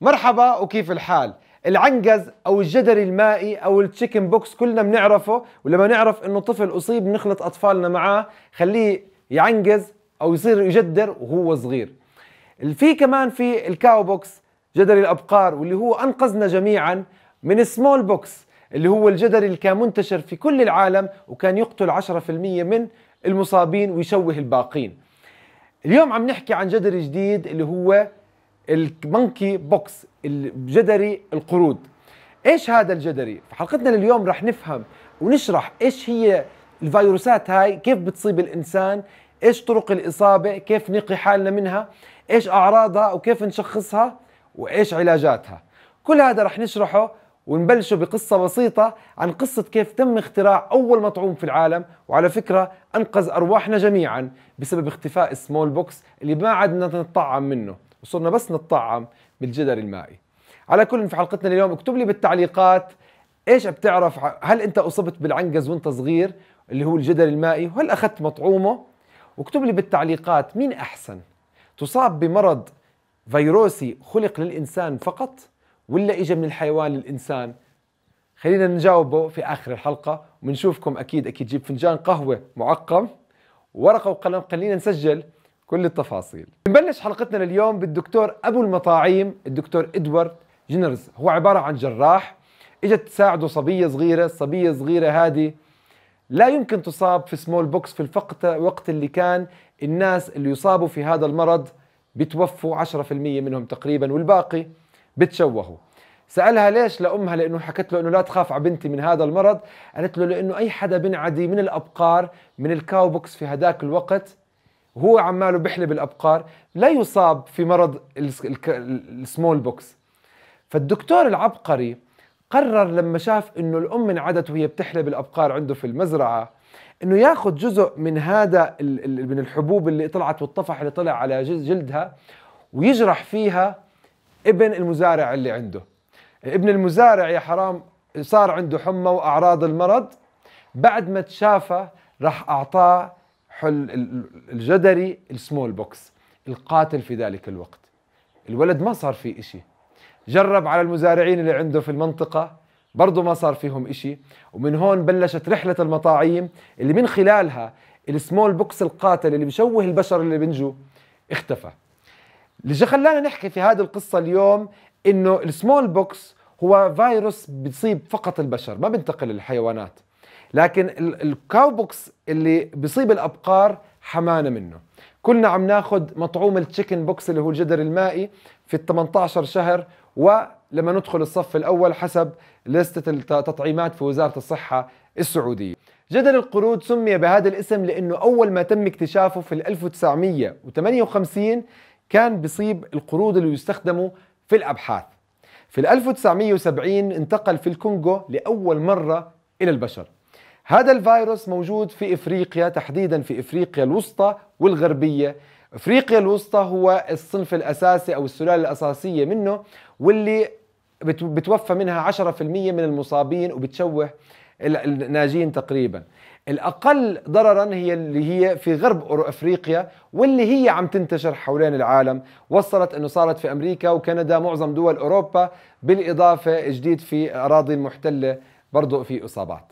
مرحبا وكيف الحال؟ العنقز او الجدري المائي او التشيكن بوكس كلنا بنعرفه ولما نعرف انه طفل اصيب بنخلط اطفالنا معاه خليه يعنقز او يصير يجدر وهو صغير في كمان في الكاو بوكس جدري الابقار واللي هو انقذنا جميعا من السمول بوكس اللي هو الجدري اللي كان منتشر في كل العالم وكان يقتل 10% من المصابين ويشوه الباقين اليوم عم نحكي عن جدري جديد اللي هو المونكي بوكس الجدري القرود ايش هذا الجدري في حلقتنا لليوم رح نفهم ونشرح ايش هي الفيروسات هاي كيف بتصيب الانسان ايش طرق الاصابه كيف نقي حالنا منها ايش اعراضها وكيف نشخصها وايش علاجاتها كل هذا رح نشرحه ونبلشه بقصة بسيطة عن قصة كيف تم اختراع أول مطعوم في العالم وعلى فكرة أنقذ أرواحنا جميعا بسبب اختفاء السمول بوكس اللي ما عدنا نتطعم منه وصرنا بس نتطعم بالجدر المائي على كل في حلقتنا اليوم اكتب لي بالتعليقات ايش بتعرف هل انت اصبت بالعنقز وانت صغير اللي هو الجدر المائي وهل اخذت مطعومه واكتب لي بالتعليقات مين احسن تصاب بمرض فيروسي خلق للانسان فقط ولا اجى من الحيوان للانسان خلينا نجاوبه في اخر الحلقه وبنشوفكم اكيد اكيد جيب فنجان قهوه معقم ورقه وقلم خلينا نسجل كل التفاصيل بنبلش حلقتنا لليوم بالدكتور ابو المطاعيم الدكتور ادوارد جينرز هو عباره عن جراح اجت تساعده صبيه صغيره الصبيه الصغيره هذه لا يمكن تصاب في سمول بوكس في الوقت وقت اللي كان الناس اللي يصابوا في هذا المرض بتوفوا 10% منهم تقريبا والباقي بتشوهوا سالها ليش لامها لانه حكت له انه لا تخاف على بنتي من هذا المرض قالت له لانه اي حدا بنعدي من الابقار من الكاوبوكس في هداك الوقت وهو عماله بحلب الابقار لا يصاب في مرض السمول بوكس فالدكتور العبقري قرر لما شاف انه الام انعدت وهي بتحلب الابقار عنده في المزرعه انه ياخذ جزء من هذا من الحبوب اللي طلعت والطفح اللي طلع على جلدها ويجرح فيها ابن المزارع اللي عنده ابن المزارع يا حرام صار عنده حمى واعراض المرض بعد ما تشافى راح اعطاه حل الجدري السمول بوكس القاتل في ذلك الوقت الولد ما صار فيه إشي جرب على المزارعين اللي عنده في المنطقة برضه ما صار فيهم إشي ومن هون بلشت رحلة المطاعيم اللي من خلالها السمول بوكس القاتل اللي بشوه البشر اللي بنجوا اختفى اللي خلانا نحكي في هذه القصة اليوم انه السمول بوكس هو فيروس بيصيب فقط البشر ما بنتقل للحيوانات لكن الكاوبوكس اللي بيصيب الابقار حمانا منه كلنا عم ناخذ مطعوم التشيكن بوكس اللي هو الجدر المائي في ال 18 شهر ولما ندخل الصف الاول حسب لستة التطعيمات في وزارة الصحة السعودية جدل القرود سمي بهذا الاسم لانه اول ما تم اكتشافه في 1958 كان بيصيب القرود اللي يستخدموا في الابحاث في 1970 انتقل في الكونغو لاول مرة الى البشر هذا الفيروس موجود في افريقيا تحديدا في افريقيا الوسطى والغربيه افريقيا الوسطى هو الصنف الاساسي او السلاله الاساسيه منه واللي بتوفى منها 10% من المصابين وبتشوه الناجين تقريبا الاقل ضررا هي اللي هي في غرب افريقيا واللي هي عم تنتشر حوالين العالم وصلت انه صارت في امريكا وكندا معظم دول اوروبا بالاضافه جديد في الاراضي المحتله برضو في اصابات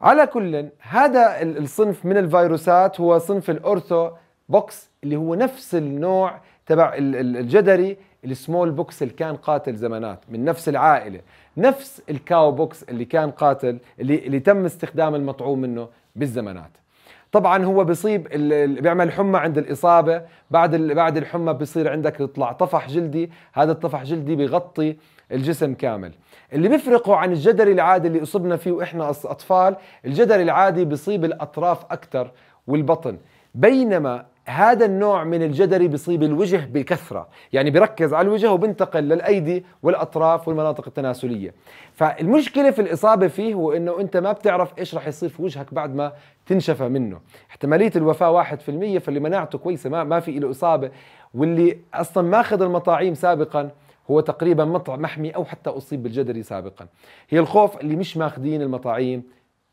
على كل هذا الصنف من الفيروسات هو صنف الاورثو بوكس اللي هو نفس النوع تبع الجدري السمول بوكس اللي كان قاتل زمانات من نفس العائله نفس الكاو بوكس اللي كان قاتل اللي, اللي تم استخدام المطعوم منه بالزمانات طبعا هو بيصيب بيعمل حمى عند الاصابه بعد بعد الحمى بيصير عندك يطلع طفح جلدي هذا الطفح جلدي بيغطي الجسم كامل اللي بيفرقه عن الجدري العادي اللي اصبنا فيه واحنا اطفال الجدري العادي بيصيب الاطراف اكثر والبطن بينما هذا النوع من الجدري بيصيب الوجه بكثرة يعني بيركز على الوجه وبنتقل للأيدي والأطراف والمناطق التناسلية فالمشكلة في الإصابة فيه هو أنه أنت ما بتعرف إيش رح يصير في وجهك بعد ما تنشفى منه احتمالية الوفاة 1% فاللي مناعته كويسة ما, ما في له إصابة واللي أصلا ماخذ المطاعيم سابقاً هو تقريبا محمي أو حتى أصيب بالجدري سابقا هي الخوف اللي مش ماخذين المطاعيم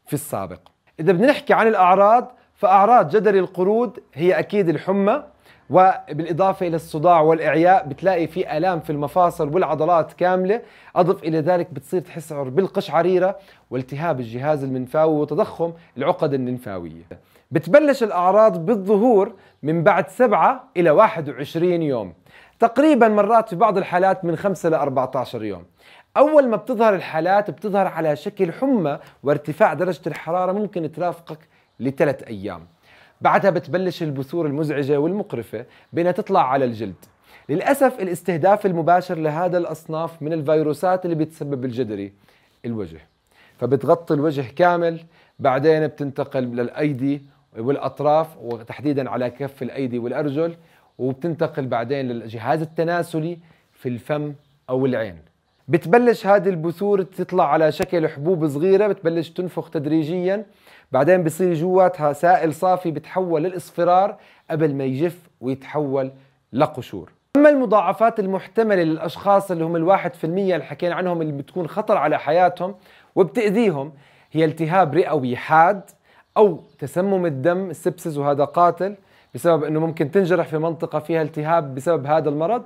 في السابق إذا بدنا نحكي عن الأعراض فأعراض جدري القرود هي أكيد الحمى وبالإضافة إلى الصداع والإعياء بتلاقي في ألام في المفاصل والعضلات كاملة أضف إلى ذلك بتصير تحس بالقشعريرة والتهاب الجهاز المنفاوي وتضخم العقد الننفاوية بتبلش الأعراض بالظهور من بعد 7 إلى 21 يوم تقريبا مرات في بعض الحالات من 5 ل 14 يوم أول ما بتظهر الحالات بتظهر على شكل حمى وارتفاع درجة الحرارة ممكن ترافقك لثلاث أيام بعدها بتبلش البثور المزعجة والمقرفة بينها تطلع على الجلد للأسف الاستهداف المباشر لهذا الأصناف من الفيروسات اللي بتسبب الجدري الوجه فبتغطي الوجه كامل بعدين بتنتقل للأيدي والأطراف وتحديدا على كف الأيدي والأرجل وبتنتقل بعدين للجهاز التناسلي في الفم أو العين بتبلش هذه البثور تطلع على شكل حبوب صغيرة بتبلش تنفخ تدريجيا بعدين بصير جواتها سائل صافي بتحول للإصفرار قبل ما يجف ويتحول لقشور أما المضاعفات المحتملة للأشخاص اللي هم الواحد في المية اللي حكينا عنهم اللي بتكون خطر على حياتهم وبتأذيهم هي التهاب رئوي حاد أو تسمم الدم السبسز وهذا قاتل بسبب أنه ممكن تنجرح في منطقة فيها التهاب بسبب هذا المرض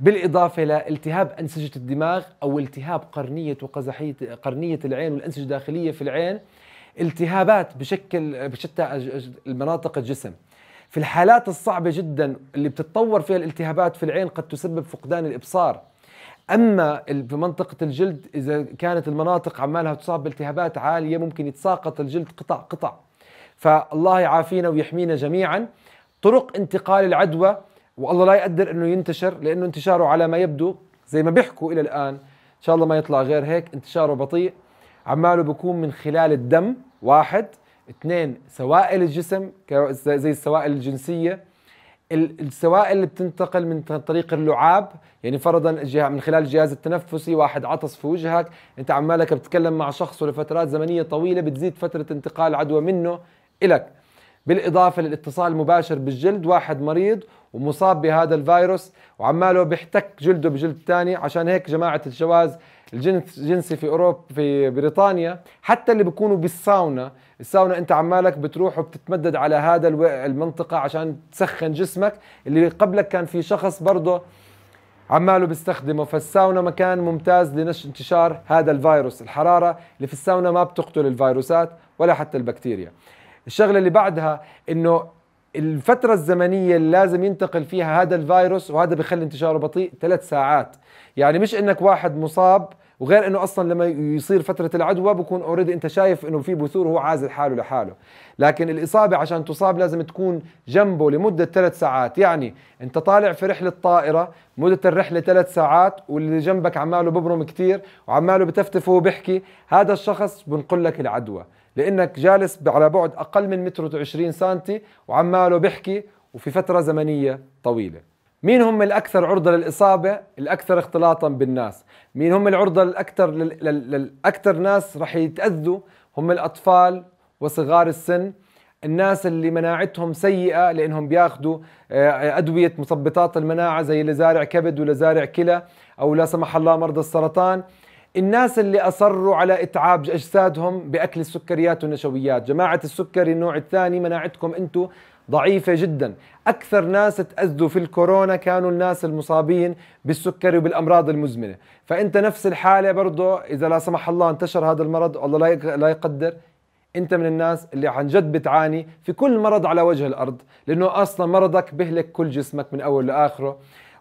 بالإضافة لالتهاب أنسجة الدماغ أو التهاب قرنية وقزحية قرنية العين والأنسجة الداخلية في العين التهابات بشكل بشتى المناطق الجسم في الحالات الصعبة جدا اللي بتتطور فيها الالتهابات في العين قد تسبب فقدان الإبصار اما في منطقه الجلد اذا كانت المناطق عمالها تصاب بالتهابات عاليه ممكن يتساقط الجلد قطع قطع فالله يعافينا ويحمينا جميعا طرق انتقال العدوى والله لا يقدر انه ينتشر لانه انتشاره على ما يبدو زي ما بيحكوا الى الان ان شاء الله ما يطلع غير هيك انتشاره بطيء عماله بكون من خلال الدم واحد اثنين سوائل الجسم زي السوائل الجنسيه السوائل اللي بتنتقل من طريق اللعاب يعني فرضا من خلال الجهاز التنفسي واحد عطس في وجهك انت عمالك بتتكلم مع شخص لفترات زمنيه طويله بتزيد فتره انتقال عدوى منه الك بالإضافة للاتصال المباشر بالجلد واحد مريض ومصاب بهذا الفيروس وعماله بيحتك جلده بجلد ثاني عشان هيك جماعة الجواز الجنسي في أوروبا في بريطانيا حتى اللي بيكونوا بالساونا الساونا انت عمالك بتروح وبتتمدد على هذا المنطقة عشان تسخن جسمك اللي قبلك كان في شخص برضه عماله بيستخدمه فالساونا مكان ممتاز لنشر انتشار هذا الفيروس الحرارة اللي في الساونا ما بتقتل الفيروسات ولا حتى البكتيريا الشغله اللي بعدها انه الفترة الزمنية اللي لازم ينتقل فيها هذا الفيروس وهذا بخلي انتشاره بطيء ثلاث ساعات يعني مش انك واحد مصاب وغير انه اصلا لما يصير فتره العدوى بكون اوريدي انت شايف انه في بثور وهو عازل حاله لحاله لكن الاصابه عشان تصاب لازم تكون جنبه لمده ثلاث ساعات يعني انت طالع في رحله طائره مده الرحله ثلاث ساعات واللي جنبك عماله ببرم كثير وعماله بتفتفه وبحكي هذا الشخص بنقول لك العدوى لانك جالس على بعد اقل من متر و20 سنتي وعماله بيحكي وفي فتره زمنيه طويله مين هم الاكثر عرضه للاصابه الاكثر اختلاطا بالناس مين هم العرضه الاكثر للاكثر ناس راح يتاذوا هم الاطفال وصغار السن الناس اللي مناعتهم سيئة لأنهم بياخذوا آه، أدوية مثبطات المناعة زي لزارع كبد ولزارع كلى أو لا سمح الله مرضى السرطان الناس اللي اصروا على اتعاب اجسادهم باكل السكريات والنشويات جماعه السكري النوع الثاني مناعتكم انتم ضعيفة جدا أكثر ناس تأذوا في الكورونا كانوا الناس المصابين بالسكري وبالأمراض المزمنة فأنت نفس الحالة برضه إذا لا سمح الله انتشر هذا المرض الله لا يقدر انت من الناس اللي عن جد بتعاني في كل مرض على وجه الارض لانه اصلا مرضك بهلك كل جسمك من اول لاخره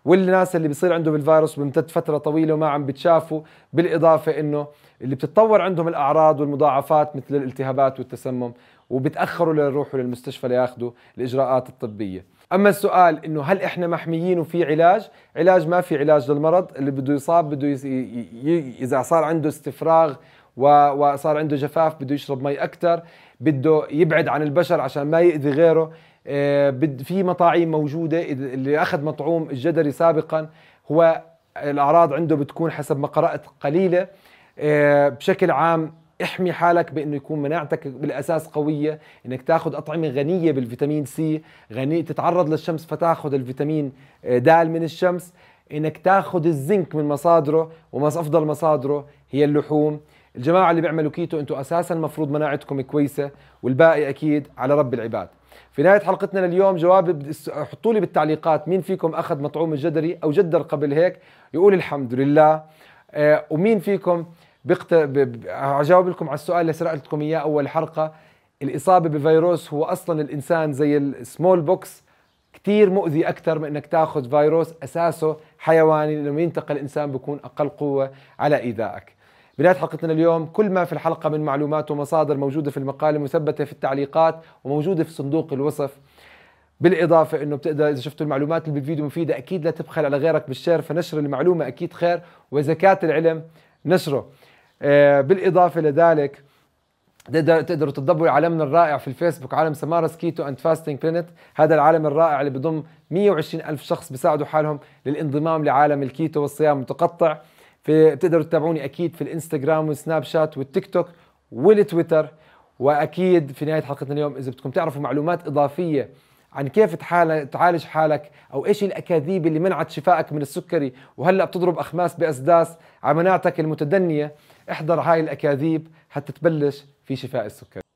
والناس اللي بيصير عندهم الفيروس بيمتد فتره طويله وما عم بتشافوا بالاضافه انه اللي بتتطور عندهم الاعراض والمضاعفات مثل الالتهابات والتسمم وبتاخروا ليروحوا للمستشفى لياخذوا الاجراءات الطبيه اما السؤال انه هل احنا محميين وفي علاج علاج ما في علاج للمرض اللي بده يصاب بده يز... ي... اذا صار عنده استفراغ وصار عنده جفاف بده يشرب مي اكثر بده يبعد عن البشر عشان ما يأذي غيره آه، في مطاعيم موجوده اللي اخذ مطعوم الجدري سابقا هو الاعراض عنده بتكون حسب ما قرات قليله آه، بشكل عام احمي حالك بانه يكون مناعتك بالاساس قويه انك تاخذ اطعمه غنيه بالفيتامين سي غني تتعرض للشمس فتاخذ الفيتامين آه، د من الشمس انك تاخذ الزنك من مصادره وما افضل مصادره هي اللحوم الجماعه اللي بيعملوا كيتو انتم اساسا مفروض مناعتكم كويسه والباقي اكيد على رب العباد في نهايه حلقتنا لليوم جواب حطوا لي بالتعليقات مين فيكم اخذ مطعوم الجدري او جدر قبل هيك يقول الحمد لله آه ومين فيكم بقت... هجاوب لكم على السؤال اللي سالتكم اياه اول حلقه الاصابه بفيروس هو اصلا الانسان زي السمول بوكس كثير مؤذي اكثر من انك تاخذ فيروس اساسه حيواني لانه ينتقل الانسان بيكون اقل قوه على ايذائك بداية حلقتنا اليوم كل ما في الحلقة من معلومات ومصادر موجودة في المقال مثبتة في التعليقات وموجودة في صندوق الوصف بالإضافة أنه بتقدر إذا شفتوا المعلومات اللي بالفيديو مفيدة أكيد لا تبخل على غيرك بالشير فنشر المعلومة أكيد خير وزكاة العلم نشره آه، بالإضافة لذلك تقدروا تتضبوا عالمنا الرائع في الفيسبوك عالم سمارس سكيتو اند فاستنج بلانت هذا العالم الرائع اللي بضم 120 ألف شخص بيساعدوا حالهم للانضمام لعالم الكيتو والصيام المتقطع بتقدروا تتابعوني اكيد في الانستغرام والسناب شات والتيك توك والتويتر واكيد في نهايه حلقتنا اليوم اذا بدكم تعرفوا معلومات اضافيه عن كيف تعالج حالك او ايش الاكاذيب اللي منعت شفائك من السكري وهلا بتضرب اخماس باسداس على مناعتك المتدنيه احضر هاي الاكاذيب حتى تبلش في شفاء السكري